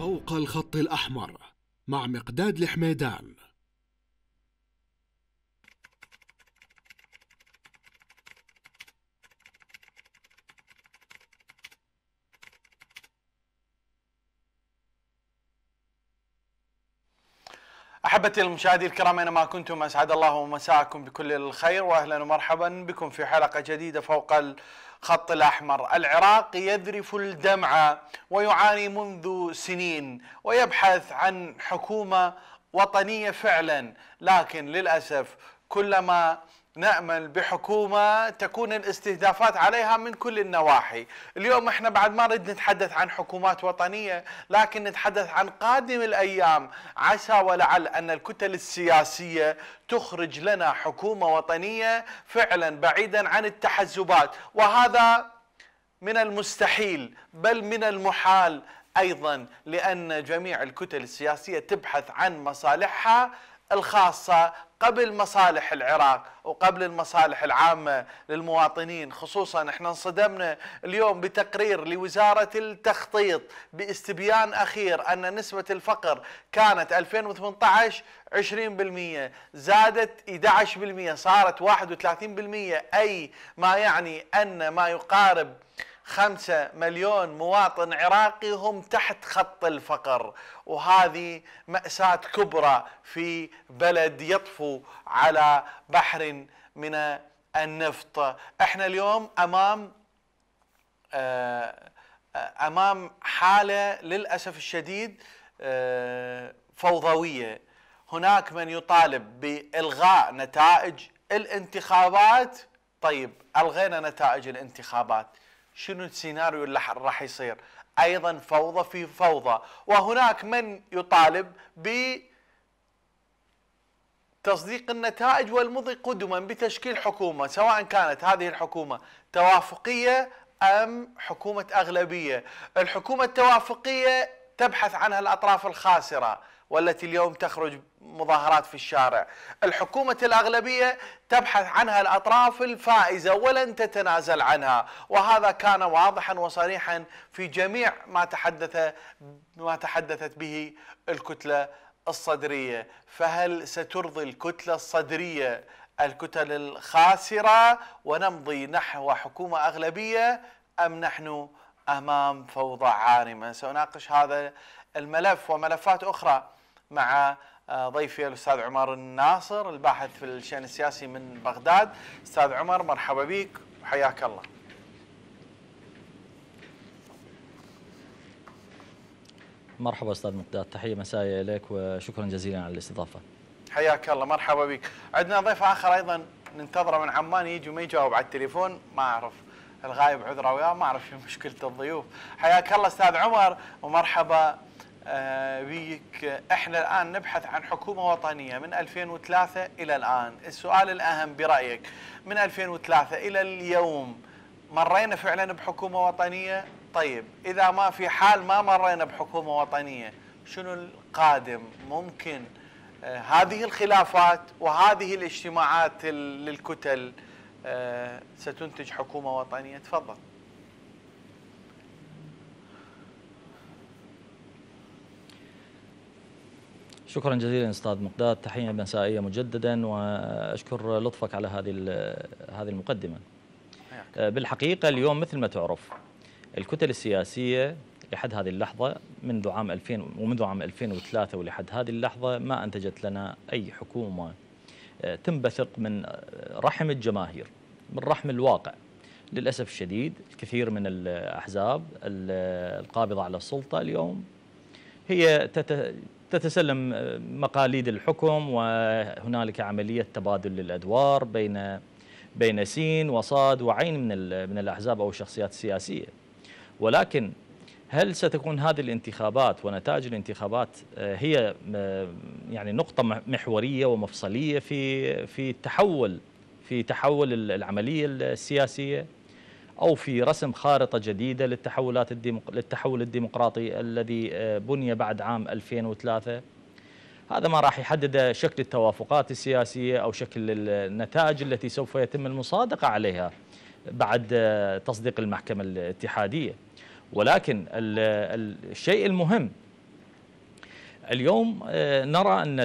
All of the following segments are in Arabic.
فوق الخط الأحمر مع مقداد الحميدان احبتي المشاهدين الكرام اينما كنتم اسعد الله مساءكم بكل الخير واهلا ومرحبا بكم في حلقه جديده فوق خط الأحمر العراق يذرف الدمع ويعاني منذ سنين ويبحث عن حكومة وطنية فعلا لكن للأسف كلما نأمل بحكومة تكون الاستهدافات عليها من كل النواحي اليوم احنا بعد ما نريد نتحدث عن حكومات وطنية لكن نتحدث عن قادم الأيام عسى ولعل أن الكتل السياسية تخرج لنا حكومة وطنية فعلا بعيدا عن التحزبات وهذا من المستحيل بل من المحال أيضا لأن جميع الكتل السياسية تبحث عن مصالحها الخاصة قبل مصالح العراق وقبل المصالح العامة للمواطنين خصوصا احنا انصدمنا اليوم بتقرير لوزارة التخطيط باستبيان أخير أن نسبة الفقر كانت 2018 20% زادت 11% صارت 31% أي ما يعني أن ما يقارب خمسة مليون مواطن عراقي هم تحت خط الفقر وهذه مأساة كبرى في بلد يطفو على بحر من النفط احنا اليوم أمام آه، أمام حالة للأسف الشديد آه، فوضوية هناك من يطالب بإلغاء نتائج الانتخابات طيب ألغينا نتائج الانتخابات شنو السيناريو اللي راح يصير ايضا فوضى في فوضى وهناك من يطالب ب تصديق النتائج والمضي قدما بتشكيل حكومه سواء كانت هذه الحكومه توافقيه ام حكومه اغلبيه الحكومه التوافقيه تبحث عنها الاطراف الخاسره والتي اليوم تخرج مظاهرات في الشارع الحكومة الأغلبية تبحث عنها الأطراف الفائزة ولن تتنازل عنها وهذا كان واضحا وصريحا في جميع ما تحدث ما تحدثت به الكتلة الصدرية فهل سترضي الكتلة الصدرية الكتل الخاسرة ونمضي نحو حكومة أغلبية أم نحن أمام فوضى عارمة سأناقش هذا الملف وملفات أخرى مع آه، ضيفي الاستاذ عمر الناصر الباحث في الشان السياسي من بغداد استاذ عمر مرحبا بك وحياك الله مرحبا استاذ مقداد تحيه مسائيه اليك وشكرا جزيلا على الاستضافه حياك الله مرحبا بك عندنا ضيف اخر ايضا ننتظره من عمان يجي وما يجاوب على التليفون ما اعرف الغايب عذره وياه ما اعرف شو مشكله الضيوف حياك الله استاذ عمر ومرحبا آه، ويك احنا الان نبحث عن حكومه وطنيه من 2003 الى الان، السؤال الاهم برايك من 2003 الى اليوم مرينا فعلا بحكومه وطنيه؟ طيب اذا ما في حال ما مرينا بحكومه وطنيه، شنو القادم؟ ممكن آه، هذه الخلافات وهذه الاجتماعات للكتل آه، ستنتج حكومه وطنيه، تفضل. شكرا جزيلا استاذ مقداد تحيه مسائيه مجددا واشكر لطفك على هذه هذه المقدمه. بالحقيقه اليوم مثل ما تعرف الكتل السياسيه لحد هذه اللحظه منذ عام 2000 ومنذ عام 2003 ولحد هذه اللحظه ما انتجت لنا اي حكومه آه، تنبثق من آه، رحم الجماهير من رحم الواقع للاسف الشديد الكثير من الاحزاب القابضه على السلطه اليوم هي تتسلم آه، مقاليد الحكم وهنالك عملية تبادل للأدوار بين بين سين وصاد وعين من من الأحزاب أو الشخصيات السياسية ولكن هل ستكون هذه الانتخابات ونتائج الانتخابات آه، هي آه، يعني نقطة محورية ومفصلية في في التحول في تحول العملية السياسية؟ أو في رسم خارطة جديدة للتحولات الديمق... للتحول الديمقراطي الذي آه، بني بعد عام 2003 هذا ما راح يحدد شكل التوافقات السياسية أو شكل النتائج التي سوف يتم المصادقة عليها بعد آه، تصديق المحكمة الاتحادية ولكن الشيء المهم اليوم آه، نرى أن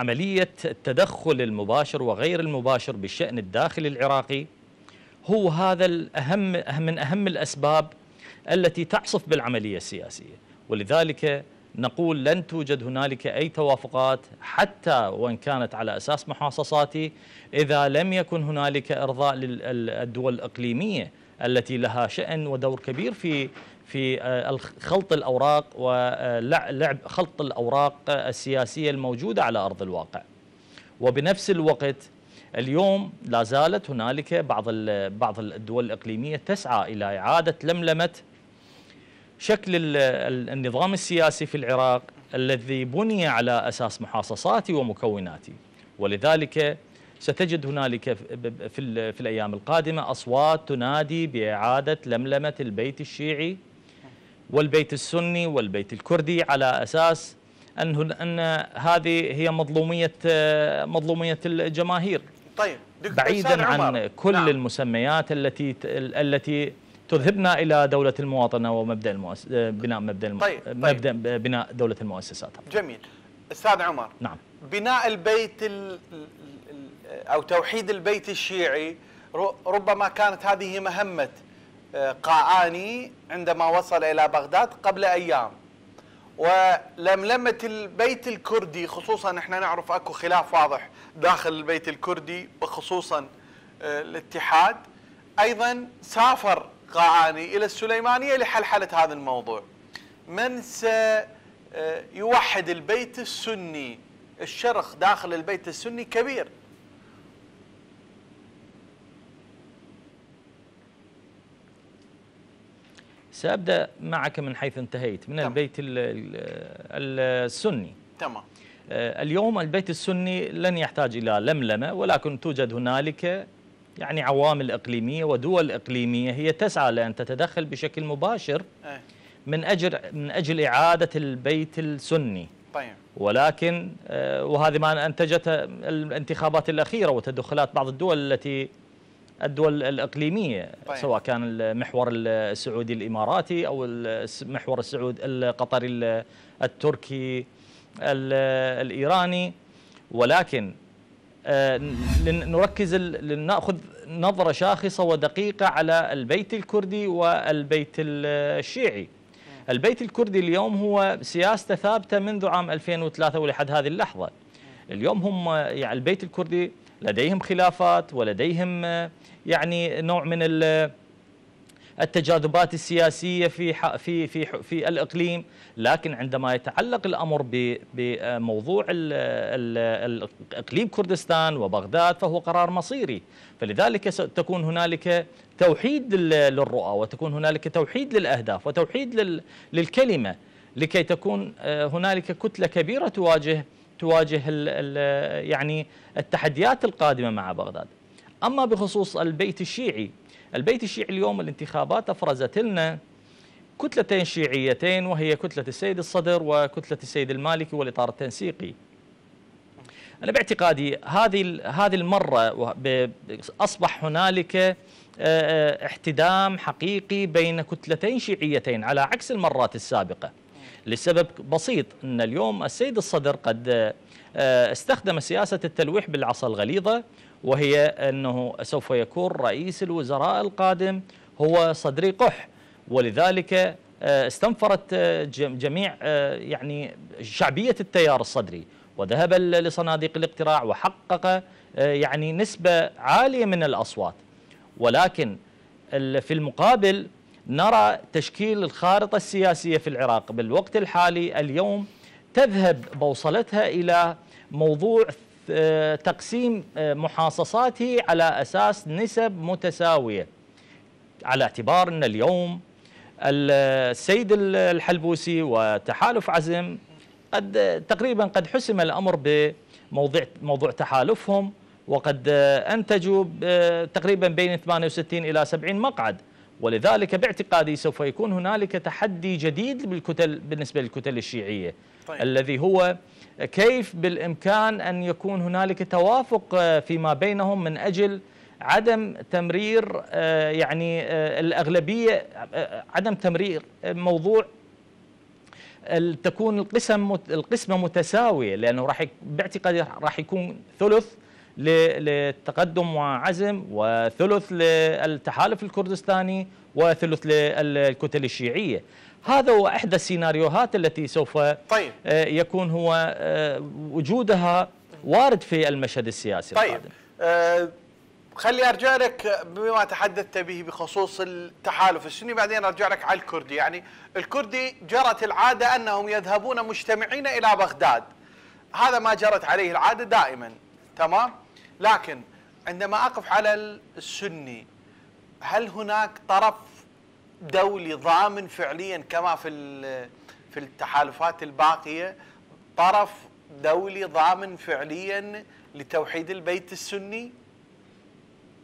عملية التدخل المباشر وغير المباشر بالشأن الداخلي العراقي هو هذا الأهم من أهم الأسباب التي تعصف بالعملية السياسية ولذلك نقول لن توجد هنالك أي توافقات حتى وإن كانت على أساس محاصصاتي إذا لم يكن هنالك إرضاء للدول الإقليمية التي لها شأن ودور كبير في في آه، خلط الأوراق ولعب آه، خلط الأوراق السياسية الموجودة على أرض الواقع وبنفس الوقت اليوم لا زالت هنالك بعض بعض الدول الإقليمية تسعى إلى إعادة لملمة شكل النظام السياسي في العراق الذي بني على أساس محاصصاتي ومكوناتي ولذلك ستجد هنالك في, في الأيام القادمة أصوات تنادي بإعادة لملمة البيت الشيعي والبيت السني والبيت الكردي على أساس أن, أن هذه هي مظلومية مظلومية الجماهير طيب بعيدا عن كل نعم. المسميات التي التي تذهبنا الى دوله المواطنه ومبدا المؤس... آه، بناء مبدا الم... طيب. طيب. مبدا بناء دوله المؤسسات جميل استاذ عمر نعم بناء البيت ال... او توحيد البيت الشيعي ربما كانت هذه مهمه آه، قاعاني عندما وصل الى بغداد قبل ايام ولملمه البيت الكردي خصوصا احنا نعرف اكو خلاف واضح داخل البيت الكردي وخصوصا آه، الاتحاد ايضا سافر قاعاني الى السليمانيه لحلحله هذا الموضوع من سيوحد البيت السني الشرخ داخل البيت السني كبير سأبدأ معك من حيث انتهيت من تمام. البيت السني تمام آه، اليوم البيت السني لن يحتاج إلى لملمة ولكن توجد هنالك يعني عوامل إقليمية ودول إقليمية هي تسعى لأن تتدخل بشكل مباشر إيه. من أجل من أجل إعادة البيت السني طيب ولكن آه، وهذه ما أنتجت الانتخابات الأخيرة وتدخلات بعض الدول التي الدول الإقليمية طيب. سواء كان المحور السعودي الإماراتي أو المحور السعودي القطري التركي الإيراني ولكن آه، لنركز لنأخذ نظرة شاخصة ودقيقة على البيت الكردي والبيت الشيعي البيت الكردي اليوم هو سياسته ثابتة منذ عام 2003 ولحد هذه اللحظة اليوم هم يعني البيت الكردي لديهم خلافات ولديهم آه، يعني نوع من التجاذبات السياسيه في في في في الاقليم لكن عندما يتعلق الامر بموضوع اقليم كردستان وبغداد فهو قرار مصيري فلذلك تكون هنالك توحيد للرؤى وتكون هنالك توحيد للاهداف وتوحيد للكلمه لكي تكون آه، هنالك كتله كبيره تواجه تواجه الـ الـ يعني التحديات القادمه مع بغداد. اما بخصوص البيت الشيعي البيت الشيعي اليوم الانتخابات أفرزت لنا كتلتين شيعيتين وهي كتلة السيد الصدر وكتلة السيد المالكي والإطار التنسيقي أنا باعتقادي هذه هذه المرة أصبح هنالك آه، آه، احتدام حقيقي بين كتلتين شيعيتين على عكس المرات السابقة لسبب بسيط أن اليوم السيد الصدر قد آه، استخدم سياسة التلويح بالعصا الغليظة وهي أنه سوف يكون رئيس الوزراء القادم هو صدري قح ولذلك آه، استنفرت آه، جميع آه، يعني شعبية التيار الصدري وذهب لصناديق الاقتراع وحقق يعني نسبة عالية من الأصوات ولكن في المقابل نرى تشكيل الخارطة السياسية في العراق بالوقت الحالي اليوم تذهب بوصلتها إلى موضوع آه، تقسيم آه، محاصصاته على أساس نسب متساوية على اعتبار أن اليوم السيد الحلبوسي وتحالف عزم قد تقريبا قد حسم الأمر بموضوع موضوع تحالفهم وقد آه، أنتجوا تقريبا بين 68 إلى 70 مقعد ولذلك باعتقادي سوف يكون هنالك تحدي جديد بالكتل بالنسبة للكتل الشيعية طيب. الذي هو كيف بالإمكان أن يكون هنالك توافق آه، فيما بينهم من أجل عدم تمرير آه، يعني آه، الأغلبية عدم تمرير موضوع تكون القسم القسمة متساوية لأنه راح باعتقادي راح يكون ثلث للتقدم وعزم وثلث للتحالف الكردستاني وثلث للكتل الشيعية هذا هو إحدى السيناريوهات التي سوف آه، طيب. يكون هو آه، وجودها وارد في المشهد السياسي طيب. القادم أه خلي ارجع لك بما تحدثت به بخصوص التحالف السني بعدين ارجع لك على الكردي يعني الكردي جرت العاده انهم يذهبون مجتمعين الى بغداد هذا ما جرت عليه العاده دائما تمام لكن عندما اقف على السني هل هناك طرف دولي ضامن فعليا كما في في التحالفات الباقيه طرف دولي ضامن فعليا لتوحيد البيت السني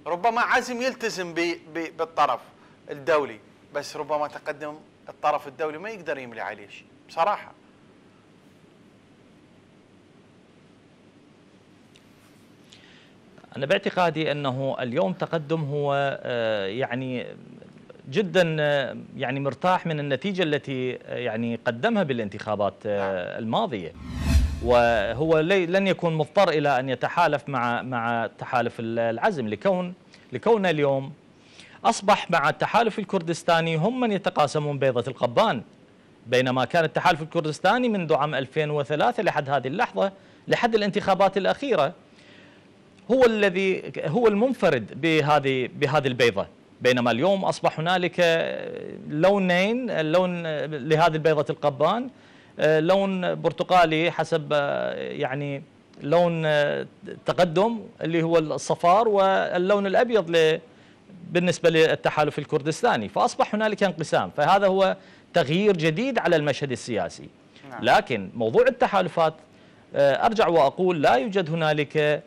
ربما عزم يلتزم بالطرف الدولي بس ربما تقدم الطرف الدولي ما يقدر يملي عليه شيء بصراحه أنا باعتقادي أنه اليوم تقدم هو آه، يعني جدا آه، يعني مرتاح من النتيجة التي آه، يعني قدمها بالانتخابات آه، نعم. الماضية وهو لن يكون مضطر إلى أن يتحالف مع مع تحالف العزم لكون لكون اليوم أصبح مع التحالف الكردستاني هم من يتقاسمون بيضة القبان بينما كان التحالف الكردستاني منذ عام 2003 لحد هذه اللحظة لحد الانتخابات الأخيرة هو الذي هو المنفرد بهذه بهذه البيضة بينما اليوم أصبح هنالك لونين اللون لهذه البيضة القبان لون برتقالي حسب يعني لون التقدم اللي هو الصفار واللون الأبيض بالنسبة للتحالف الكردستاني فأصبح هنالك انقسام فهذا هو تغيير جديد على المشهد السياسي نعم. لكن موضوع التحالفات أرجع وأقول لا يوجد هنالك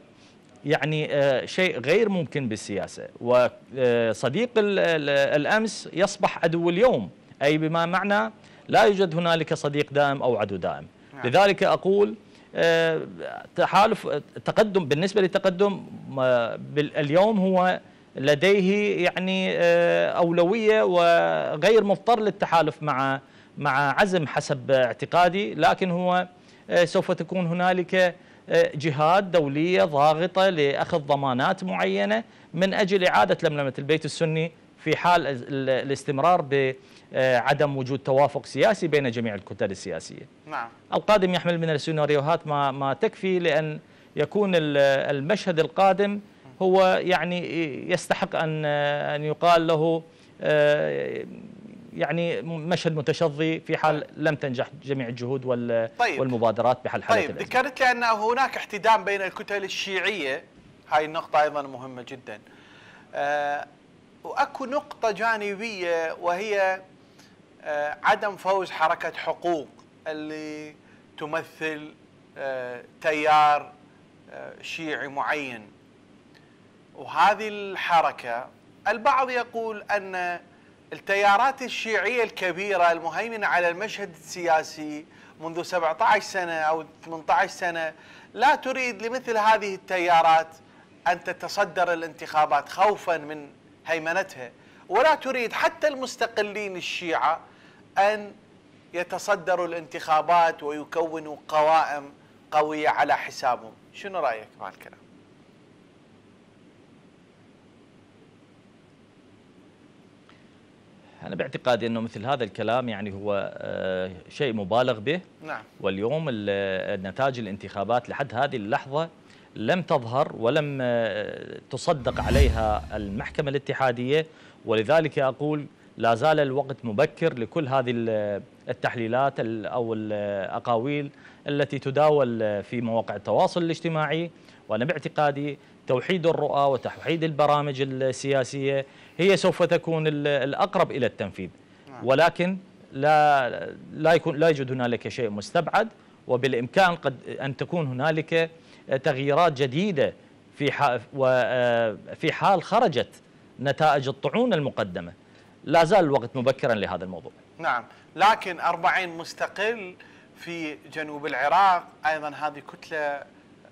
يعني آه، شيء غير ممكن بالسياسة وصديق الأمس يصبح عدو اليوم أي بما معنى لا يوجد هنالك صديق دائم أو عدو دائم نعم. لذلك أقول آه، تحالف تقدم بالنسبة للتقدم آه، اليوم هو لديه يعني أولوية وغير مضطر للتحالف مع مع عزم حسب اعتقادي لكن هو سوف تكون هنالك آه، جهات دولية ضاغطة لأخذ ضمانات معينة من أجل إعادة لملمة البيت السني في حال الاستمرار بعدم وجود توافق سياسي بين جميع الكتل السياسية نعم. القادم يحمل من السيناريوهات ما, ما تكفي لأن يكون المشهد القادم هو يعني يستحق أن, أن يقال له آه، يعني مشهد متشظي في حال لم تنجح جميع الجهود طيب والمبادرات بحل حالة طيب ذكرت لي أن هناك احتدام بين الكتل الشيعية هاي النقطة أيضا مهمة جدا آه، وأكو نقطة جانبية وهي آه، عدم فوز حركة حقوق اللي تمثل آه، تيار شيعي معين وهذه الحركة البعض يقول أن التيارات الشيعية الكبيرة المهيمنة على المشهد السياسي منذ 17 سنة أو 18 سنة لا تريد لمثل هذه التيارات أن تتصدر الانتخابات خوفا من هيمنتها ولا تريد حتى المستقلين الشيعة أن يتصدروا الانتخابات ويكونوا قوائم قوية على حسابهم شنو رأيك مع الكلام؟ أنا باعتقادي أنه مثل هذا الكلام يعني هو آه، شيء مبالغ به نعم. واليوم آه، نتاج الانتخابات لحد هذه اللحظة لم تظهر ولم آه، تصدق عليها المحكمة الاتحادية ولذلك أقول لا زال الوقت مبكر لكل هذه التحليلات أو الأقاويل التي تداول في مواقع التواصل الاجتماعي وأنا باعتقادي توحيد الرؤى وتوحيد البرامج السياسية هي سوف تكون الأقرب إلى التنفيذ نعم. ولكن لا لا يكون لا يوجد هنالك شيء مستبعد وبالامكان قد ان تكون هنالك تغييرات جديده في آه، في حال خرجت نتائج الطعون المقدمه لا زال الوقت مبكرا لهذا الموضوع نعم لكن 40 مستقل في جنوب العراق ايضا هذه كتله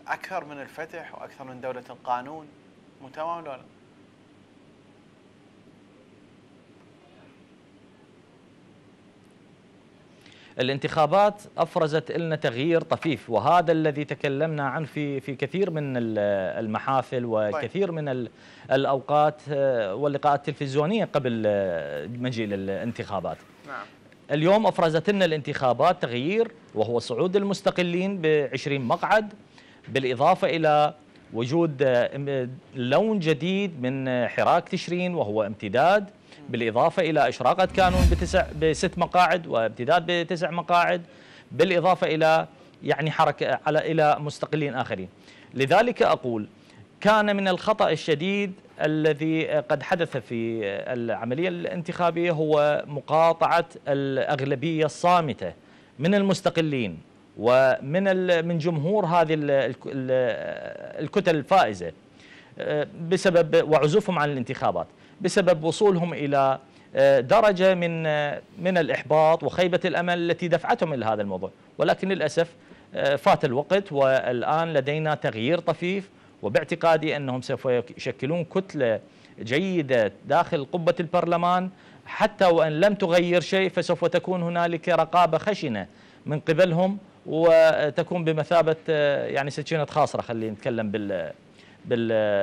اكثر من الفتح واكثر من دوله القانون متمام ولا الانتخابات افرزت لنا تغيير طفيف وهذا الذي تكلمنا عنه في في كثير من المحافل طيب. وكثير من الاوقات آه، واللقاءات التلفزيونيه قبل آه، مجيء الانتخابات نعم. اليوم افرزت لنا الانتخابات تغيير وهو صعود المستقلين ب 20 مقعد بالاضافه الى وجود آه، لون جديد من حراك تشرين وهو امتداد بالإضافة إلى إشراقة كانون بتسع بست مقاعد وامتداد بتسع مقاعد بالإضافة إلى يعني حركة على إلى مستقلين آخرين لذلك أقول كان من الخطأ الشديد الذي قد حدث في العملية الانتخابية هو مقاطعة الأغلبية الصامتة من المستقلين ومن من جمهور هذه الكتل الفائزة آه، بسبب وعزوفهم عن الانتخابات بسبب وصولهم إلى آه، درجة من آه، من الإحباط وخيبة الأمل التي دفعتهم إلى هذا الموضوع ولكن للأسف آه، فات الوقت والآن لدينا تغيير طفيف وباعتقادي أنهم سوف يشكلون كتلة جيدة داخل قبة البرلمان حتى وان لم تغير شيء فسوف تكون هنالك رقابه خشنه من قبلهم وتكون بمثابه يعني سكينه خاصره خلينا نتكلم بال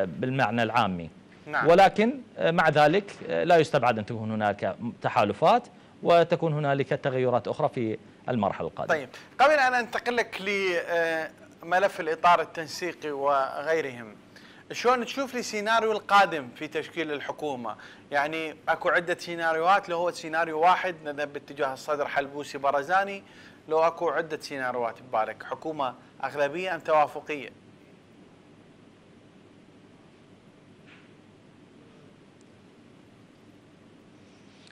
بالمعنى العامي. نعم. ولكن آه، مع ذلك آه، لا يستبعد أن تكون هناك تحالفات وتكون هنالك تغيرات أخرى في المرحلة القادمة طيب قبل أن أنتقل لك لملف آه، الإطار التنسيقي وغيرهم شلون تشوف لي سيناريو القادم في تشكيل الحكومه؟ يعني اكو عده سيناريوهات لو هو سيناريو واحد نذهب باتجاه الصدر حلبوسي برزاني لو اكو عده سيناريوهات ببالك حكومه اغلبيه ام توافقيه؟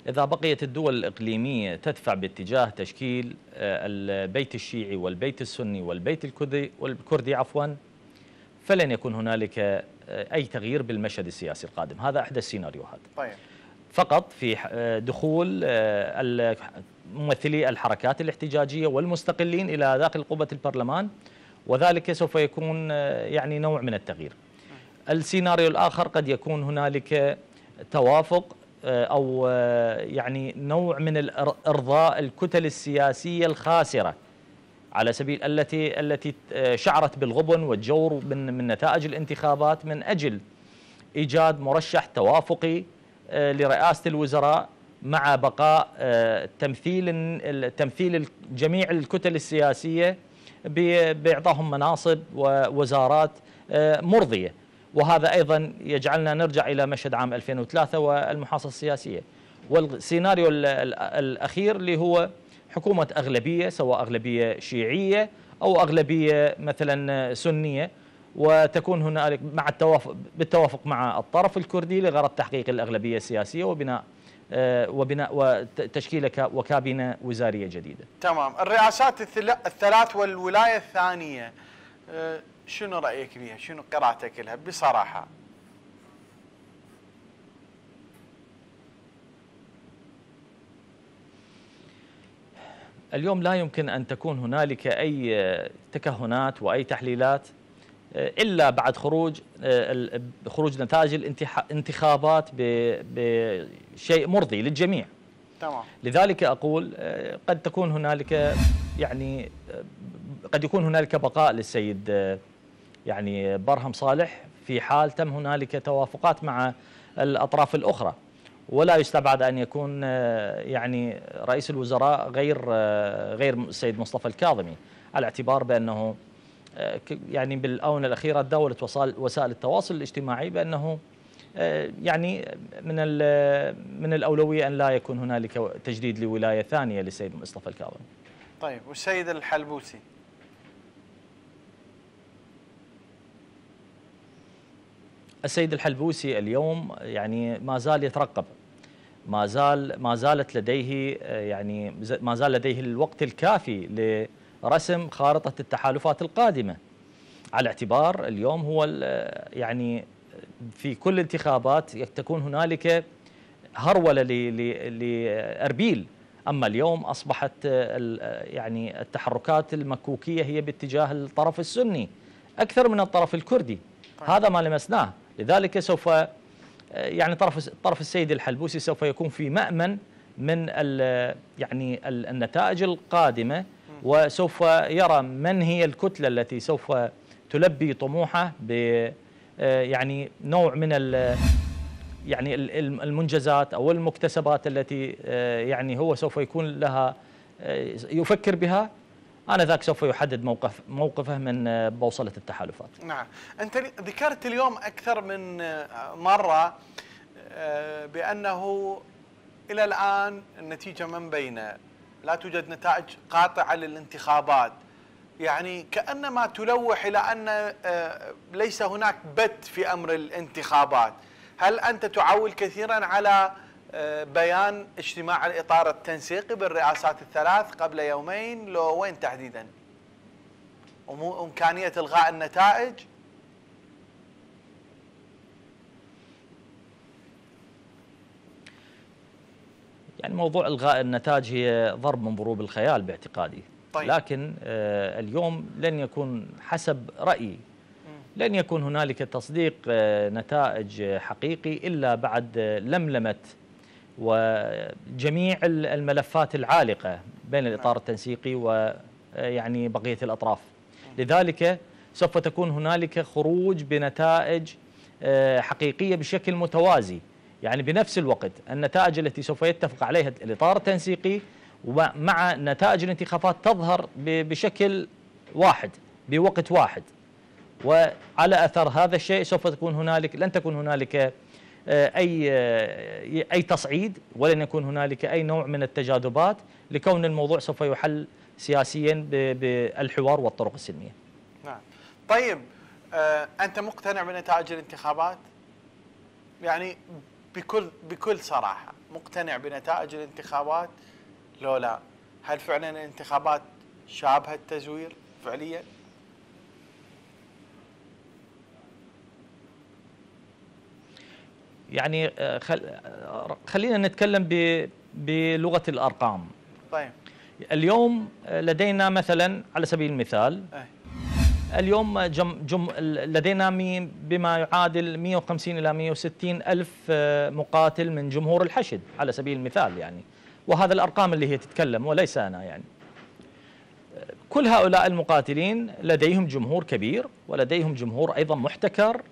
إذا بقيت الدول الإقليمية تدفع باتجاه تشكيل آه، البيت الشيعي والبيت السني والبيت الكردي, عفوا فلن يكون هنالك آه، أي تغيير بالمشهد السياسي القادم هذا أحد السيناريوهات طيب. فقط في آه، دخول ممثلي الحركات الاحتجاجية والمستقلين إلى داخل قبة البرلمان وذلك سوف يكون يعني نوع من التغيير السيناريو الآخر قد يكون هنالك توافق آه، او آه، يعني نوع من ارضاء الكتل السياسيه الخاسره على سبيل التي التي آه، شعرت بالغبن والجور من من نتائج الانتخابات من اجل ايجاد مرشح توافقي لرئاسه الوزراء مع بقاء تمثيل تمثيل جميع الكتل السياسيه باعطائهم مناصب ووزارات مرضيه وهذا أيضا يجعلنا نرجع إلى مشهد عام 2003 والمحاصصة السياسية والسيناريو الأخير اللي هو حكومة أغلبية سواء أغلبية شيعية أو أغلبية مثلا سنية وتكون هنالك مع التوافق بالتوافق مع الطرف الكردي لغرض تحقيق الأغلبية السياسية وبناء آه، وبناء وتشكيل وكابينة وزارية جديدة تمام الرئاسات الثلاث والولاية الثانية آه، شنو رايك بها شنو قراءتك لها بصراحه اليوم لا يمكن ان تكون هنالك اي تكهنات واي تحليلات آه، الا بعد خروج آه، خروج نتائج الانتخابات بشيء مرضي للجميع. تمام. لذلك اقول آه، قد تكون هنالك يعني قد يكون هنالك بقاء للسيد يعني برهم صالح في حال تم هنالك توافقات مع الأطراف الأخرى ولا يستبعد أن يكون آه، يعني رئيس الوزراء غير آه، غير السيد مصطفى الكاظمي على اعتبار بأنه آه، يعني بالآونة الأخيرة تداولت وسائل التواصل الاجتماعي بأنه يعني من من الأولوية أن لا يكون هنالك تجديد لولاية ثانية للسيد مصطفى الكاظمي طيب والسيد الحلبوسي السيد الحلبوسي اليوم يعني ما زال يترقب ما زال ما زالت لديه آه، يعني ما زال لديه الوقت الكافي لرسم خارطه التحالفات القادمه على اعتبار اليوم هو آه، يعني في كل انتخابات تكون هنالك هروله لاربيل اما اليوم اصبحت آه، يعني التحركات المكوكيه هي باتجاه الطرف السني اكثر من الطرف الكردي طيب. هذا ما لمسناه لذلك سوف آه، يعني طرف طرف السيد الحلبوسي سوف يكون في مأمن من ال يعني النتائج القادمة وسوف يرى من هي الكتلة التي سوف تلبي طموحه ب آه، يعني نوع من ال يعني المنجزات او المكتسبات التي آه، يعني هو سوف يكون لها يفكر بها آنذاك سوف يحدد موقف موقفه من آه، بوصلة التحالفات نعم أنت ذكرت اليوم أكثر من آه، مرة آه، بأنه إلى الآن النتيجة من بين لا توجد نتائج قاطعة للانتخابات يعني كأنما تلوح إلى أن ليس هناك بت في أمر الانتخابات هل أنت تعول كثيرا على بيان اجتماع الإطار التنسيقي بالرئاسات الثلاث قبل يومين لو وين تحديدا وإمكانية إلغاء النتائج يعني موضوع إلغاء النتائج هي ضرب من ضروب الخيال باعتقادي طيب. لكن آه، اليوم لن يكون حسب رأيي لن يكون هنالك تصديق آه، نتائج حقيقي إلا بعد آه، لملمة وجميع الملفات العالقة بين نعم. الإطار التنسيقي ويعني آه، بقية الأطراف نعم. لذلك سوف تكون هنالك خروج بنتائج آه، حقيقية بشكل متوازي يعني بنفس الوقت النتائج التي سوف يتفق عليها الإطار التنسيقي ومع نتائج الانتخابات تظهر بشكل واحد بوقت واحد وعلى أثر هذا الشيء سوف تكون هنالك لن تكون هنالك آه، اي آه، اي تصعيد ولن يكون هنالك اي نوع من التجاذبات لكون الموضوع سوف يحل سياسيا بالحوار والطرق السلميه. نعم. طيب آه، انت مقتنع بنتائج الانتخابات؟ يعني بكل بكل صراحه مقتنع بنتائج الانتخابات لو لا هل فعلا الانتخابات شابه التزوير فعليا؟ يعني آه، خل... آه، خلينا نتكلم ب... بلغه الارقام طيب اليوم آه، لدينا مثلا على سبيل المثال اليوم جم جم لدينا بما يعادل 150 الى 160 الف مقاتل من جمهور الحشد على سبيل المثال يعني وهذا الارقام اللي هي تتكلم وليس انا يعني كل هؤلاء المقاتلين لديهم جمهور كبير ولديهم جمهور ايضا محتكر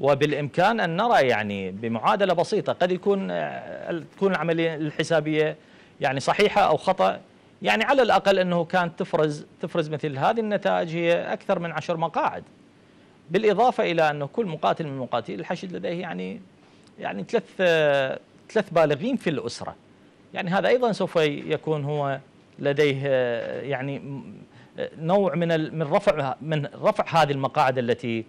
وبالامكان ان نرى يعني بمعادله بسيطه قد يكون آه، تكون العمليه الحسابيه يعني صحيحه او خطا يعني على الاقل انه كانت تفرز تفرز مثل هذه النتائج هي اكثر من عشر مقاعد بالاضافه الى انه كل مقاتل من مقاتلي الحشد لديه يعني يعني ثلاث آه، ثلاث بالغين في الاسره يعني هذا ايضا سوف يكون هو لديه آه، يعني نوع من من رفع من رفع هذه المقاعد التي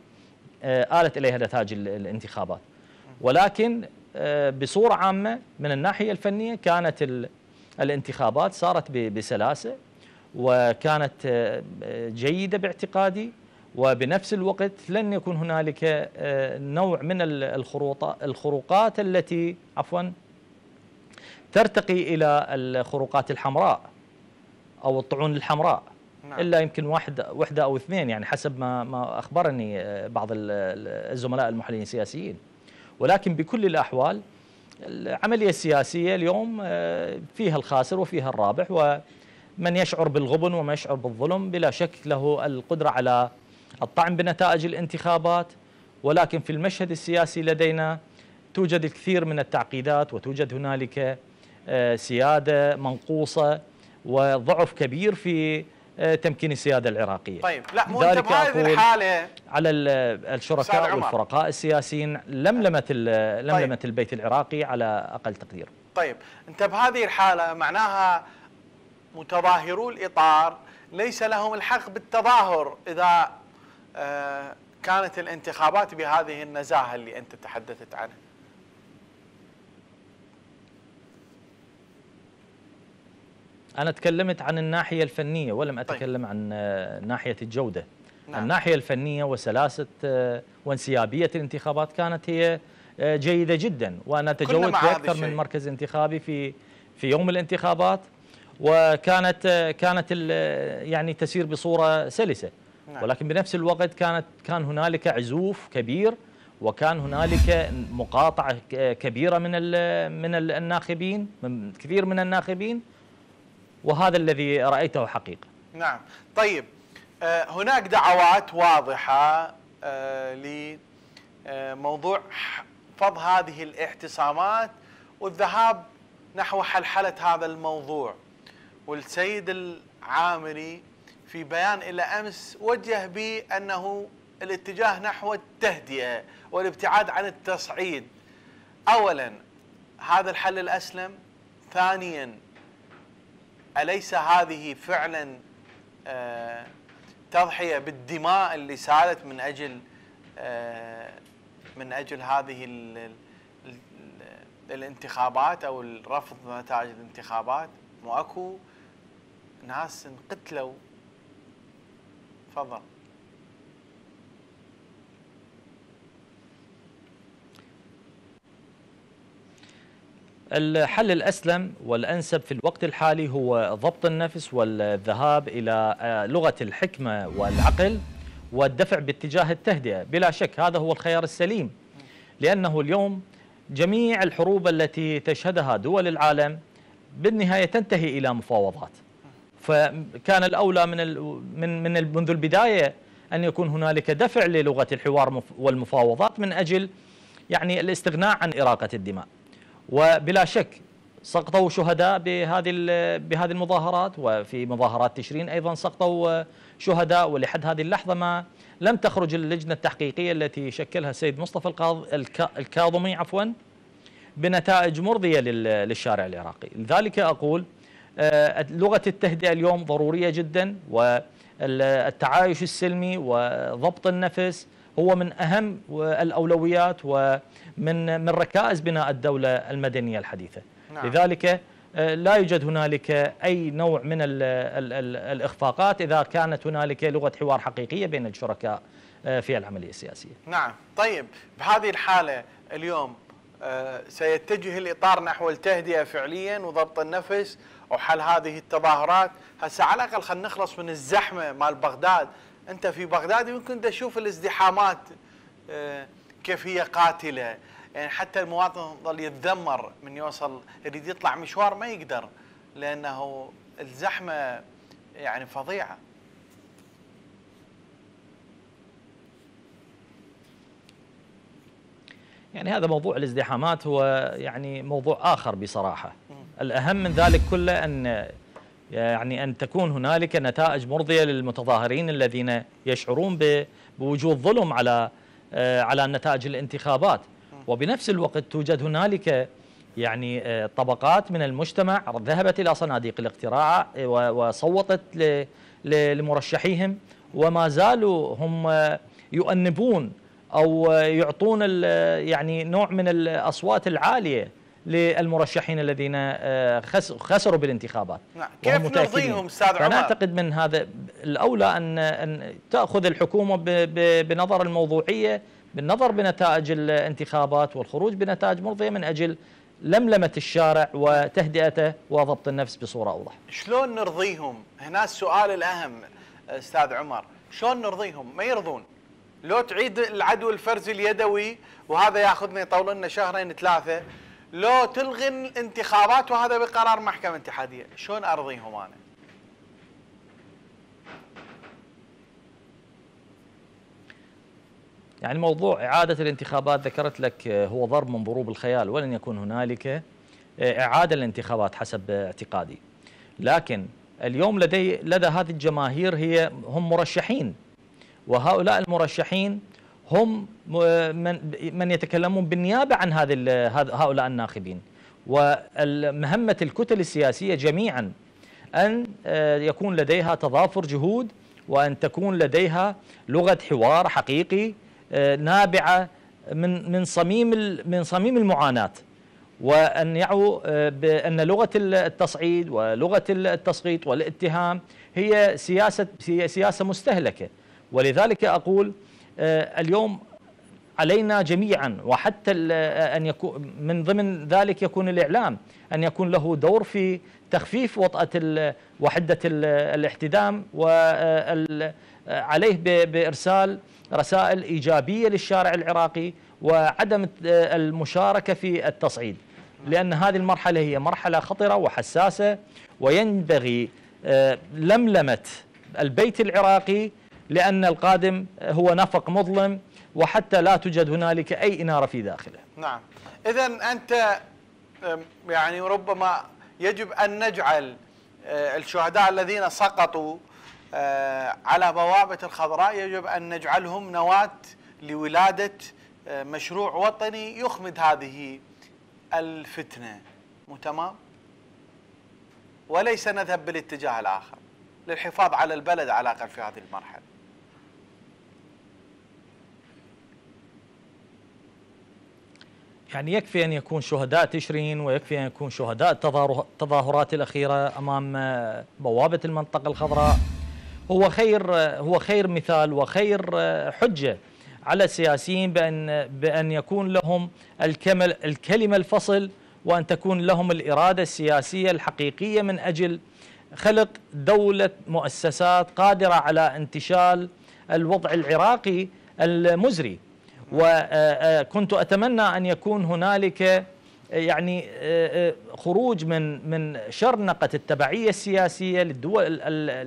آه، آلت إليها نتائج الانتخابات ولكن آه، بصورة عامة من الناحية الفنية كانت الانتخابات صارت بسلاسة وكانت آه، جيدة باعتقادي وبنفس الوقت لن يكون هنالك نوع من الخروقات التي عفوا ترتقي إلى الخروقات الحمراء أو الطعون الحمراء نعم. الا يمكن واحد وحده او اثنين يعني حسب ما ما اخبرني آه، بعض الزملاء المحللين السياسيين ولكن بكل الاحوال العمليه السياسيه اليوم آه، فيها الخاسر وفيها الرابح ومن يشعر بالغبن ومن يشعر بالظلم بلا شك له القدره على الطعن بنتائج الانتخابات ولكن في المشهد السياسي لدينا توجد الكثير من التعقيدات وتوجد هنالك آه، سياده منقوصه وضعف كبير في آه، تمكين السيادة العراقية طيب لا مو ذلك أقول الحالة على الشركاء والفرقاء السياسيين لملمت, طيب. البيت العراقي على أقل تقدير طيب أنت بهذه الحالة معناها متظاهرو الإطار ليس لهم الحق بالتظاهر إذا آه، كانت الانتخابات بهذه النزاهة اللي أنت تحدثت عنها أنا تكلمت عن الناحية الفنية ولم طيب. أتكلم طيب. عن آه، ناحية الجودة نعم. الناحية الفنية وسلاسة آه، وانسيابية الانتخابات كانت هي آه، جيدة جدا وأنا تجولت أكثر من مركز انتخابي في في يوم الانتخابات وكانت كانت يعني تسير بصورة سلسة نعم. ولكن بنفس الوقت كانت كان هنالك عزوف كبير وكان هنالك مقاطعة كبيرة من من الناخبين من كثير من الناخبين وهذا الذي رأيته حقيقة نعم طيب آه، هناك دعوات واضحة آه، لموضوع آه، فض هذه الاعتصامات والذهاب نحو حلحلة هذا الموضوع والسيد العامري في بيان إلى أمس وجه بأنه الاتجاه نحو التهدئة والابتعاد عن التصعيد أولا هذا الحل الأسلم ثانيا أليس هذه فعلا آه، تضحية بالدماء اللي سالت من أجل آه، من أجل هذه الانتخابات أو الرفض نتائج الانتخابات مو أكو ناس انقتلوا تفضل الحل الأسلم والأنسب في الوقت الحالي هو ضبط النفس والذهاب إلى آه، لغة الحكمة والعقل والدفع باتجاه التهدئة بلا شك هذا هو الخيار السليم لأنه اليوم جميع الحروب التي تشهدها دول العالم بالنهاية تنتهي إلى مفاوضات فكان الأولى من من من منذ البداية أن يكون هنالك دفع للغة الحوار والمفاوضات من أجل يعني الاستغناء عن إراقة الدماء وبلا شك سقطوا شهداء بهذه بهذه المظاهرات وفي مظاهرات تشرين ايضا سقطوا شهداء ولحد هذه اللحظه ما لم تخرج اللجنه التحقيقيه التي شكلها السيد مصطفى الكاظمي عفوا بنتائج مرضيه للشارع العراقي، لذلك اقول آه، لغه التهدئه اليوم ضروريه جدا والتعايش السلمي وضبط النفس هو من اهم آه، الاولويات و من من ركائز بناء الدولة المدنية الحديثة نعم. لذلك آه، لا يوجد هنالك أي نوع من الـ الـ الـ الإخفاقات إذا كانت هنالك لغة حوار حقيقية بين الشركاء آه، في العملية السياسية نعم طيب بهذه الحالة اليوم آه، سيتجه الإطار نحو التهدئة فعليا وضبط النفس وحل هذه التظاهرات هسه على الأقل خلينا نخلص من الزحمة مال بغداد أنت في بغداد يمكن تشوف الازدحامات كيف هي قاتله يعني حتى المواطن ظل يتذمر من يوصل يريد يطلع مشوار ما يقدر لانه الزحمه يعني فظيعه يعني هذا موضوع الازدحامات هو يعني موضوع اخر بصراحه الاهم من ذلك كله ان يعني ان تكون هنالك نتائج مرضيه للمتظاهرين الذين يشعرون بوجود ظلم على آه، على نتائج الانتخابات وبنفس الوقت توجد هنالك يعني آه، طبقات من المجتمع ذهبت إلى صناديق الاقتراع آه، وصوتت لمرشحيهم وما زالوا هم يؤنبون أو يعطون يعني نوع من الأصوات العالية للمرشحين الذين آه، خسروا بالانتخابات نعم. كيف نرضيهم استاذ عمر؟ اعتقد من هذا الاولى ان ان تاخذ الحكومه بنظر الموضوعيه بالنظر بنتائج الانتخابات والخروج بنتائج مرضيه من اجل لملمه الشارع وتهدئته وضبط النفس بصوره اوضح. شلون نرضيهم؟ هنا السؤال الاهم استاذ عمر، شلون نرضيهم؟ ما يرضون. لو تعيد العدو الفرزي اليدوي وهذا ياخذنا يطول لنا شهرين ثلاثه لو تلغي الانتخابات وهذا بقرار محكمه اتحاديه شلون ارضيهم انا يعني موضوع إعادة الانتخابات ذكرت لك آه، هو ضرب من ضروب الخيال ولن يكون هنالك آه، إعادة الانتخابات حسب اعتقادي لكن اليوم لدي لدى هذه الجماهير هي هم مرشحين وهؤلاء المرشحين هم من من يتكلمون بالنيابه عن هذه هؤلاء الناخبين ومهمه الكتل السياسيه جميعا ان آه، يكون لديها تضافر جهود وان تكون لديها لغه حوار حقيقي آه، نابعه من من صميم من صميم المعاناه وان يعوا آه، بان لغه التصعيد ولغه التسقيط والاتهام هي سياسه سياسه مستهلكه ولذلك اقول آه، اليوم علينا جميعا وحتى آه، ان يكون من ضمن ذلك يكون الاعلام ان يكون له دور في تخفيف وطأة وحدة الاحتدام وعليه بارسال رسائل ايجابيه للشارع العراقي وعدم آه، المشاركه في التصعيد لان هذه المرحله هي مرحله خطره وحساسه وينبغي لملمه البيت العراقي لأن القادم هو نفق مظلم وحتى لا توجد هنالك أي إنارة في داخله نعم إذا أنت يعني ربما يجب أن نجعل أه، الشهداء الذين سقطوا أه، على بوابة الخضراء يجب أن نجعلهم نواة لولادة أه، مشروع وطني يخمد هذه الفتنة مو تمام وليس نذهب بالاتجاه الآخر للحفاظ على البلد على الأقل في هذه المرحلة يعني يكفي أن يكون شهداء تشرين ويكفي أن يكون شهداء التظاهرات الأخيرة أمام آه، بوابة المنطقة الخضراء هو خير آه، هو خير مثال وخير آه، حجة على السياسيين بأن بأن يكون لهم الكمل الكلمة الفصل وأن تكون لهم الإرادة السياسية الحقيقية من أجل خلق دولة مؤسسات قادرة على انتشال الوضع العراقي المزري وكنت أتمنى أن يكون هنالك يعني خروج من من شرنقة التبعية السياسية للدول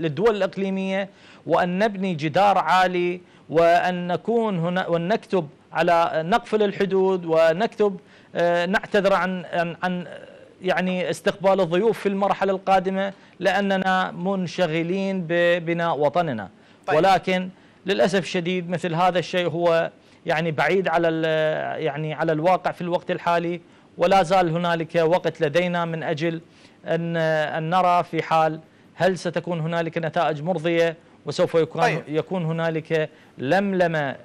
للدول الإقليمية وأن نبني جدار عالي وأن نكون هنا وأن نكتب على نقفل الحدود ونكتب نعتذر عن عن, يعني استقبال الضيوف في المرحلة القادمة لأننا منشغلين ببناء وطننا طيب. ولكن للأسف الشديد مثل هذا الشيء هو يعني بعيد على يعني على الواقع في الوقت الحالي ولا زال هنالك وقت لدينا من اجل ان ان نرى في حال هل ستكون هنالك نتائج مرضيه وسوف يكون طيب. يكون هنالك لملمه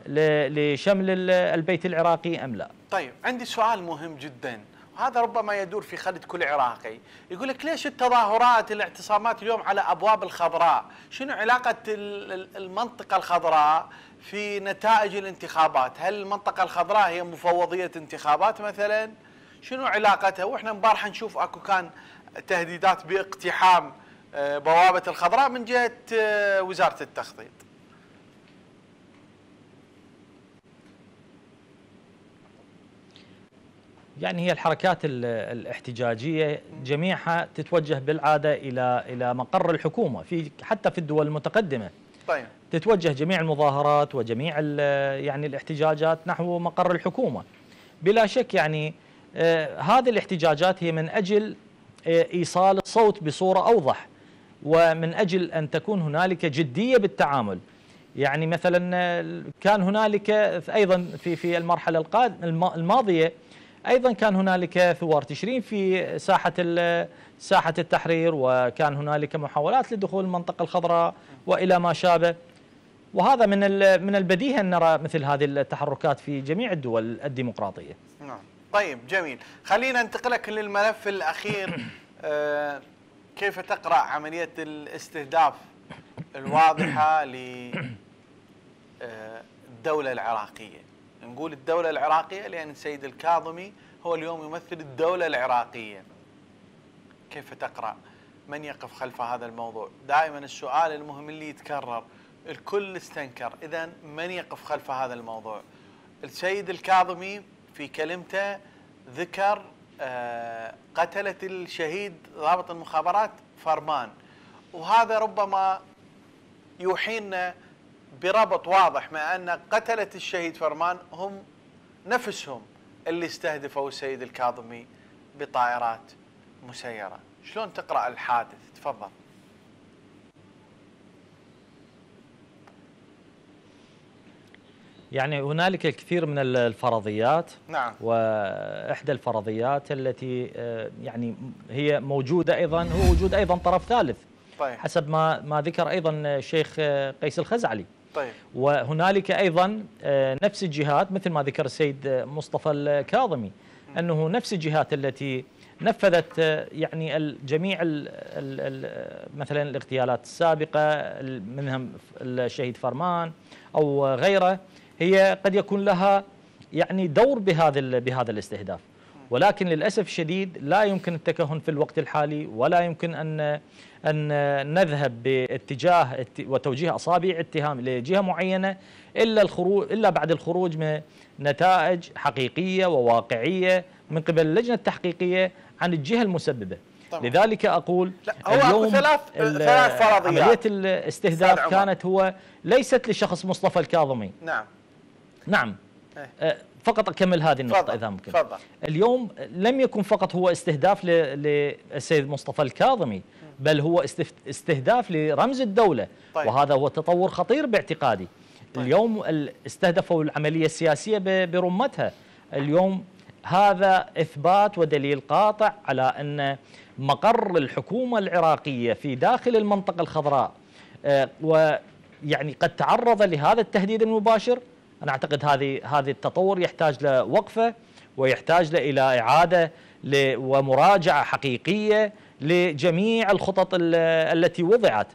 لشمل البيت العراقي ام لا؟ طيب عندي سؤال مهم جدا هذا ربما يدور في خلد كل عراقي يقول لك ليش التظاهرات الاعتصامات اليوم على أبواب الخضراء شنو علاقة المنطقة الخضراء في نتائج الانتخابات هل المنطقة الخضراء هي مفوضية انتخابات مثلا شنو علاقتها وإحنا مبارحة نشوف أكو كان تهديدات باقتحام آه، بوابة الخضراء من جهة آه، وزارة التخطيط يعني هي الحركات الاحتجاجيه جميعها تتوجه بالعاده الى الى مقر الحكومه في حتى في الدول المتقدمه طيب تتوجه جميع المظاهرات وجميع يعني الاحتجاجات نحو مقر الحكومه بلا شك يعني آه هذه الاحتجاجات هي من اجل آه ايصال الصوت بصوره اوضح ومن اجل ان تكون هنالك جديه بالتعامل يعني مثلا آه، كان هنالك آه، ايضا في في المرحله الماضيه ايضا كان هنالك ثوار تشرين في ساحه ساحه التحرير وكان هنالك محاولات لدخول المنطقه الخضراء والى ما شابه وهذا من من البديهي ان نرى مثل هذه التحركات في جميع الدول الديمقراطيه. نعم. طيب جميل، خلينا انتقلك للملف الاخير آه، كيف تقرا عمليه الاستهداف الواضحه للدوله آه، العراقيه؟ نقول الدولة العراقية لأن السيد الكاظمي هو اليوم يمثل الدولة العراقية كيف تقرأ من يقف خلف هذا الموضوع دائما السؤال المهم اللي يتكرر الكل استنكر إذا من يقف خلف هذا الموضوع السيد الكاظمي في كلمته ذكر آه، قتلة الشهيد ضابط المخابرات فرمان وهذا ربما يوحينا بربط واضح مع أن قتلة الشهيد فرمان هم نفسهم اللي استهدفوا السيد الكاظمي بطائرات مسيرة شلون تقرأ الحادث تفضل يعني هنالك الكثير من الفرضيات نعم واحدى الفرضيات التي آه، يعني هي موجوده ايضا هو وجود ايضا طرف ثالث طيب حسب ما ما ذكر ايضا الشيخ قيس الخزعلي طيب. وهنالك ايضا آه، نفس الجهات مثل ما ذكر السيد آه، مصطفى الكاظمي انه نفس الجهات التي نفذت آه، يعني جميع مثلا الاغتيالات السابقه منها الشهيد فرمان او غيره هي قد يكون لها يعني دور بهذا بهذا الاستهداف ولكن للأسف الشديد لا يمكن التكهن في الوقت الحالي ولا يمكن أن أن نذهب باتجاه وتوجيه أصابع اتهام لجهة معينة إلا الخروج إلا بعد الخروج من نتائج حقيقية وواقعية من قبل اللجنة التحقيقية عن الجهة المسببة طبعا. لذلك اقول لا هو اليوم ثلاث ثلاث فرضيات عمليه الاستهداف كانت هو ليست لشخص مصطفى الكاظمي نعم نعم إيه. أه، فقط اكمل هذه النقطه فضل. اذا ممكن فضل. اليوم لم يكن فقط هو استهداف للسيد مصطفى الكاظمي بل هو استهداف لرمز الدوله طيب. وهذا هو تطور خطير باعتقادي طيب. اليوم استهدفوا العمليه السياسيه برمتها اليوم هذا اثبات ودليل قاطع على ان مقر الحكومه العراقيه في داخل المنطقه الخضراء أه، ويعني قد تعرض لهذا التهديد المباشر انا اعتقد هذه هذه التطور يحتاج له وقفه ويحتاج له الى اعاده ومراجعه حقيقيه لجميع الخطط التي وضعت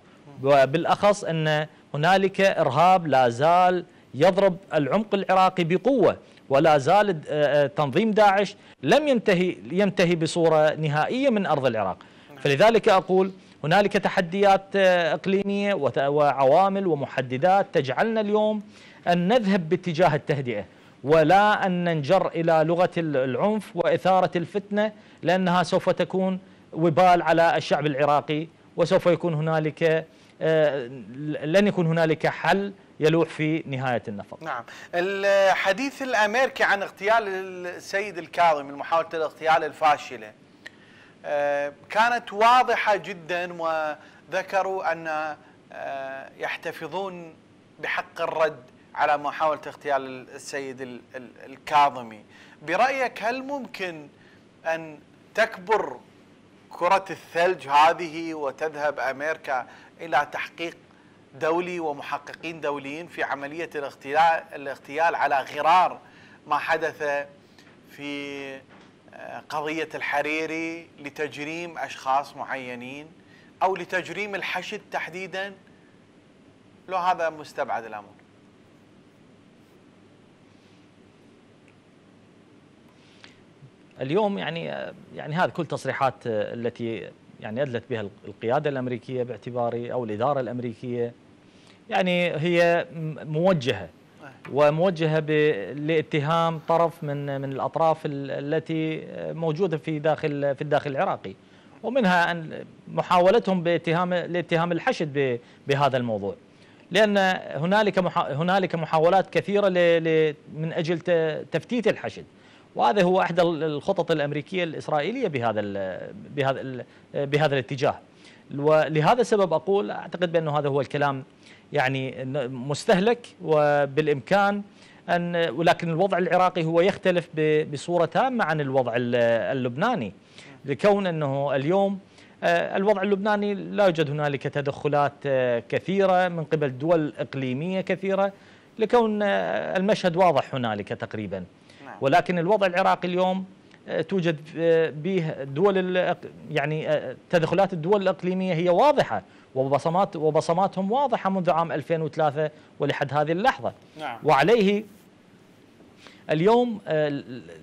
وبالاخص ان هنالك ارهاب لا زال يضرب العمق العراقي بقوه ولا زال آه، آه، تنظيم داعش لم ينتهي ينتهي بصوره نهائيه من ارض العراق فلذلك اقول هنالك تحديات آه، اقليميه وعوامل ومحددات تجعلنا اليوم أن نذهب باتجاه التهدئة ولا أن ننجر إلى لغة العنف وإثارة الفتنة لأنها سوف تكون وبال على الشعب العراقي وسوف يكون هنالك آه، لن يكون هنالك حل يلوح في نهاية النفق نعم الحديث الأمريكي عن اغتيال السيد الكاظمي محاولة الاغتيال الفاشلة آه، كانت واضحة جدا وذكروا أن آه، يحتفظون بحق الرد على محاولة اغتيال السيد الكاظمي برأيك هل ممكن أن تكبر كرة الثلج هذه وتذهب أمريكا إلى تحقيق دولي ومحققين دوليين في عملية الاغتيال, الاغتيال على غرار ما حدث في آه، قضية الحريري لتجريم أشخاص معينين أو لتجريم الحشد تحديدا لو هذا مستبعد الأمر اليوم يعني يعني هذا كل تصريحات التي يعني ادلت بها القياده الامريكيه باعتباري او الاداره الامريكيه يعني هي موجهه وموجهه لاتهام طرف من من الاطراف التي موجوده في داخل في الداخل العراقي ومنها أن محاولتهم باتهام لاتهام الحشد بهذا الموضوع لان هنالك هنالك محاولات كثيره من اجل تفتيت الحشد وهذا هو احدى الخطط الامريكيه الاسرائيليه بهذا الـ بهذا الـ بهذا الاتجاه ولهذا السبب اقول اعتقد بانه هذا هو الكلام يعني مستهلك وبالامكان ان ولكن الوضع العراقي هو يختلف بصوره تامه عن الوضع اللبناني لكون انه اليوم آه، الوضع اللبناني لا يوجد هنالك تدخلات آه، كثيره من قبل دول اقليميه كثيره لكون آه، المشهد واضح هنالك تقريبا نعم. ولكن الوضع العراقي اليوم آه، توجد آه، به دول يعني آه، تدخلات الدول الإقليمية هي واضحة وبصمات وبصماتهم واضحة منذ عام 2003 ولحد هذه اللحظة نعم. وعليه اليوم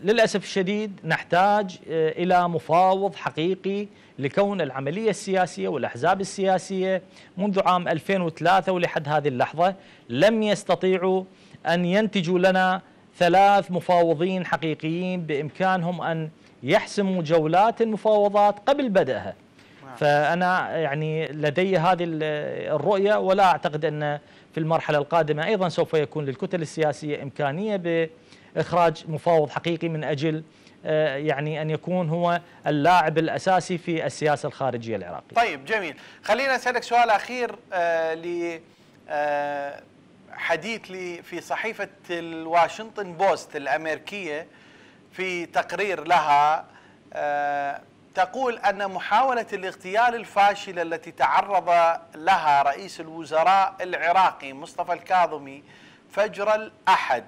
للأسف الشديد نحتاج إلى مفاوض حقيقي لكون العملية السياسية والأحزاب السياسية منذ عام 2003 ولحد هذه اللحظة لم يستطيعوا أن ينتجوا لنا ثلاث مفاوضين حقيقيين بإمكانهم أن يحسموا جولات المفاوضات قبل بدأها نعم. فأنا يعني لدي هذه الرؤية ولا أعتقد أن في المرحلة القادمة أيضا سوف يكون للكتل السياسية إمكانية بإخراج مفاوض حقيقي من أجل آه، يعني أن يكون هو اللاعب الأساسي في السياسة الخارجية العراقية طيب جميل خلينا أسألك سؤال أخير آه ل آه حديث لي في صحيفة الواشنطن بوست الأمريكية في تقرير لها آه، تقول أن محاولة الاغتيال الفاشلة التي تعرض لها رئيس الوزراء العراقي مصطفى الكاظمي فجر الأحد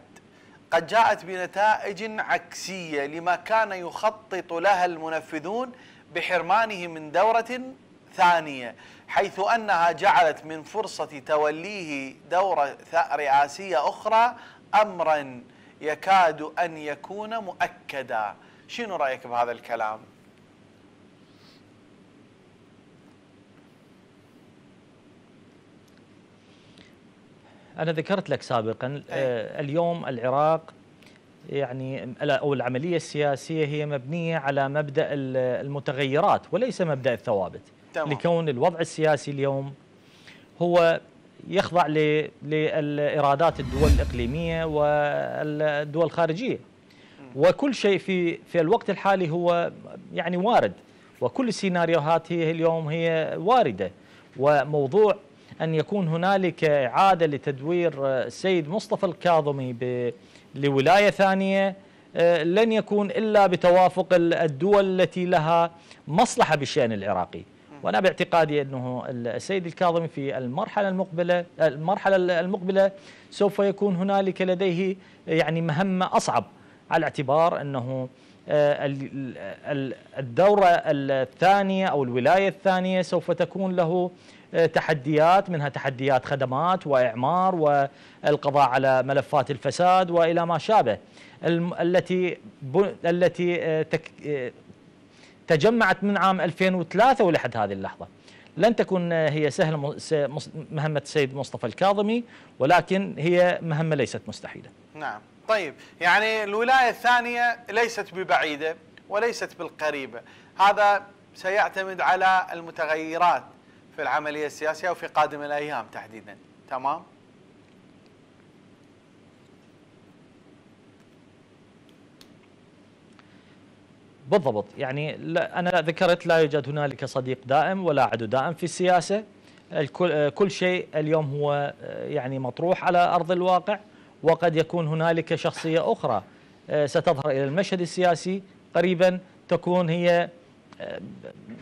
قد جاءت بنتائج عكسية لما كان يخطط لها المنفذون بحرمانه من دورة ثانية حيث أنها جعلت من فرصة توليه دورة رئاسية أخرى أمرا يكاد أن يكون مؤكدا شنو رأيك بهذا الكلام؟ أنا ذكرت لك سابقا أي. آه، اليوم العراق يعني او العمليه السياسيه هي مبنيه على مبدا المتغيرات وليس مبدا الثوابت. تمام. لكون الوضع السياسي اليوم هو يخضع للإرادات الدول الإقليمية والدول الخارجية وكل شيء في في الوقت الحالي هو يعني وارد وكل السيناريوهات هي اليوم هي واردة وموضوع أن يكون هنالك إعادة لتدوير السيد مصطفى الكاظمي لولاية ثانية آه، لن يكون إلا بتوافق الدول التي لها مصلحة بالشأن العراقي وانا باعتقادي انه السيد الكاظمي في المرحله المقبله المرحله المقبله سوف يكون هنالك لديه يعني مهمه اصعب على اعتبار انه آه، الدوره الثانيه او الولايه الثانيه سوف تكون له آه، تحديات منها تحديات خدمات واعمار والقضاء على ملفات الفساد والى ما شابه التي التي آه، تجمعت من عام 2003 ولحد هذه اللحظة لن تكون هي سهل مهمة السيد مصطفى الكاظمي ولكن هي مهمة ليست مستحيلة نعم طيب يعني الولاية الثانية ليست ببعيدة وليست بالقريبة هذا سيعتمد على المتغيرات في العملية السياسية وفي قادم الأيام تحديدا تمام بالضبط يعني لا أنا ذكرت لا يوجد هنالك صديق دائم ولا عدو دائم في السياسة الكل كل شيء اليوم هو يعني مطروح على أرض الواقع وقد يكون هنالك شخصية أخرى آه، ستظهر إلى المشهد السياسي قريبا تكون هي آه،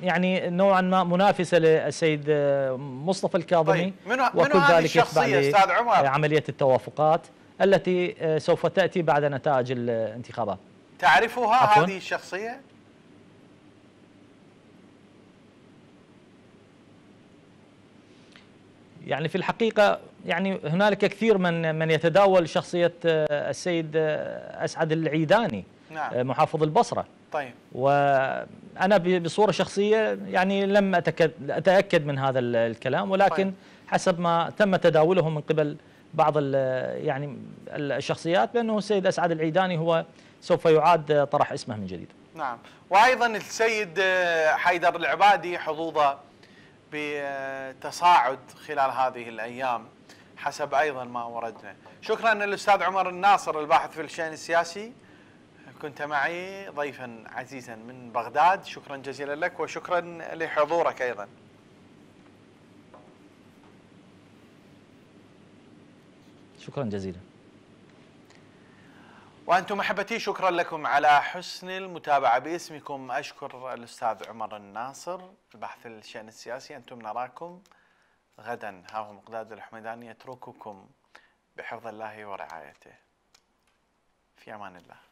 يعني نوعا ما منافسه للسيد آه، مصطفى الكاظمي طيب منو وكل منو ذلك يتبع عمليه التوافقات التي سوف تاتي بعد نتائج الانتخابات تعرفها هذه الشخصية؟ يعني في الحقيقة يعني هنالك كثير من من يتداول شخصية آه، السيد آه، أسعد العيداني نعم. آه، محافظ البصرة طيب وأنا بصورة شخصية يعني لم أتأكد من هذا الكلام ولكن طيب. حسب ما تم تداوله من قبل بعض يعني الشخصيات بأنه السيد أسعد العيداني هو سوف يعاد طرح اسمه من جديد نعم وأيضا السيد آه، حيدر العبادي حظوظه بتصاعد خلال هذه الأيام حسب أيضا ما وردنا شكرا للأستاذ عمر الناصر الباحث في الشأن السياسي كنت معي ضيفا عزيزا من بغداد شكرا جزيلا لك وشكرا لحضورك أيضا شكرا جزيلا وأنتم أحبتي شكرا لكم على حسن المتابعة باسمكم أشكر الأستاذ عمر الناصر البحث الشأن السياسي أنتم نراكم غدا ها هو مقداد الحمداني يترككم بحفظ الله ورعايته في أمان الله